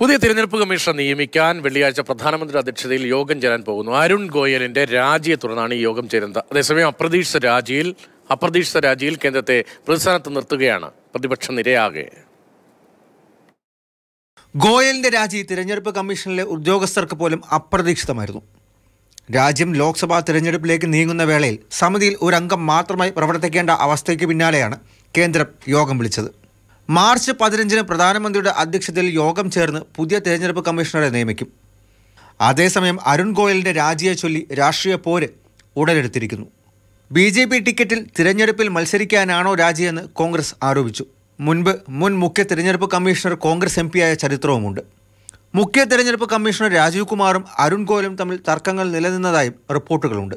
പുതിയ തിരഞ്ഞെടുപ്പ് കമ്മീഷൻ നിയമിക്കാൻ വെള്ളിയാഴ്ച പ്രധാനമന്ത്രിയുടെ അധ്യക്ഷതയിൽ യോഗം ചേരാൻ പോകുന്നു അരുൺ ഗോയലിന്റെ രാജിയെ തുടർന്നാണ് ഈ യോഗം ചേരുന്നത് അതേസമയം അപ്രതീക്ഷിത രാജിയിൽ അപ്രതീക്ഷിത രാജിയിൽ കേന്ദ്രത്തെ പ്രതിസ്ഥാനത്ത് നിർത്തുകയാണ് പ്രതിപക്ഷ നിരയാകെ ഗോയലിന്റെ രാജി തിരഞ്ഞെടുപ്പ് കമ്മീഷനിലെ ഉദ്യോഗസ്ഥർക്ക് പോലും അപ്രതീക്ഷിതമായിരുന്നു രാജ്യം ലോക്സഭാ തിരഞ്ഞെടുപ്പിലേക്ക് നീങ്ങുന്ന വേളയിൽ സമിതിയിൽ ഒരംഗം മാത്രമായി പ്രവർത്തിക്കേണ്ട അവസ്ഥയ്ക്ക് പിന്നാലെയാണ് കേന്ദ്രം യോഗം വിളിച്ചത് മാർച്ച് പതിനഞ്ചിന് പ്രധാനമന്ത്രിയുടെ അധ്യക്ഷതയിൽ യോഗം ചേർന്ന് പുതിയ തെരഞ്ഞെടുപ്പ് കമ്മീഷണറെ നിയമിക്കും അതേസമയം അരുൺ ഗോയലിൻ്റെ രാജിയെ ചൊല്ലി രാഷ്ട്രീയ പോര് ഉടലെടുത്തിരിക്കുന്നു ബി ജെ പി ടിക്കറ്റിൽ തിരഞ്ഞെടുപ്പിൽ മത്സരിക്കാനാണോ രാജിയെന്ന് കോൺഗ്രസ് ആരോപിച്ചു മുൻപ് മുൻ മുഖ്യ തിരഞ്ഞെടുപ്പ് കമ്മീഷണർ കോൺഗ്രസ് എം പിയായ ചരിത്രവുമുണ്ട് മുഖ്യ തിരഞ്ഞെടുപ്പ് കമ്മീഷണർ രാജീവ് കുമാറും അരുൺ ഗോയലും തമ്മിൽ തർക്കങ്ങൾ നിലനിന്നതായും റിപ്പോർട്ടുകളുണ്ട്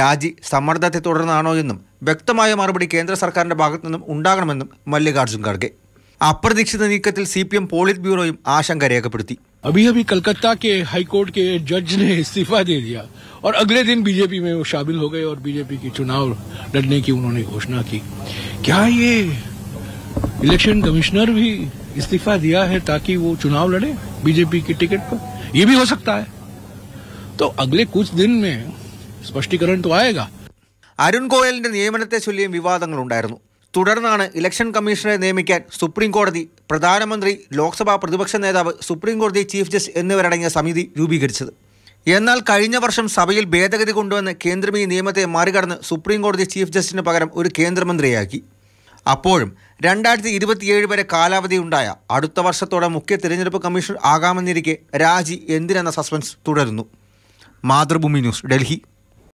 राजी सम्मर्दते व्यक्त എന്നും വ്യക്തമായ മറുപടി കേന്ദ്ര സർക്കാരിൻ്റെ ഭാഗത്തു നിന്നും ഉണ്ടാകണമെന്നും सीपीएम पोलिट ब्यूरो आशंका रेखपी अभी अभी कलकत्ता के हाईकोर्ट के जज ने इस्तीफा दे दिया और अगले दिन बीजेपी में वो शामिल हो गए और बीजेपी की चुनाव लड़ने की उन्होंने घोषणा की क्या ये इलेक्शन कमिश्नर भी इस्तीफा दिया है ताकि वो चुनाव लड़े बीजेपी के टिकट पर ये भी हो सकता है तो अगले कुछ दिन में സ്പഷ്ടീകരണം അരുൺ ഗോയലിന്റെ നിയമനത്തെ ചൊല്ലിയും വിവാദങ്ങളുണ്ടായിരുന്നു തുടർന്നാണ് ഇലക്ഷൻ കമ്മീഷനെ നിയമിക്കാൻ സുപ്രീം കോടതി പ്രധാനമന്ത്രി ലോക്സഭാ പ്രതിപക്ഷ നേതാവ് സുപ്രീം കോടതി ചീഫ് ജസ്റ്റിസ് എന്നിവരടങ്ങിയ സമിതി രൂപീകരിച്ചത് എന്നാൽ കഴിഞ്ഞ വർഷം സഭയിൽ ഭേദഗതി കൊണ്ടുവന്ന് കേന്ദ്രം ഈ നിയമത്തെ മറികടന്ന് സുപ്രീം കോടതി ചീഫ് ജസ്റ്റിന് പകരം ഒരു കേന്ദ്രമന്ത്രിയാക്കി അപ്പോഴും രണ്ടായിരത്തി ഇരുപത്തിയേഴ് വരെ കാലാവധി ഉണ്ടായ അടുത്ത വർഷത്തോടെ മുഖ്യ തിരഞ്ഞെടുപ്പ് കമ്മീഷൻ ആകാമെന്നിരിക്കെ രാജി എന്തിനെന്ന സസ്പെൻസ് തുടരുന്നു മാതൃഭൂമി ന്യൂസ് ഡൽഹി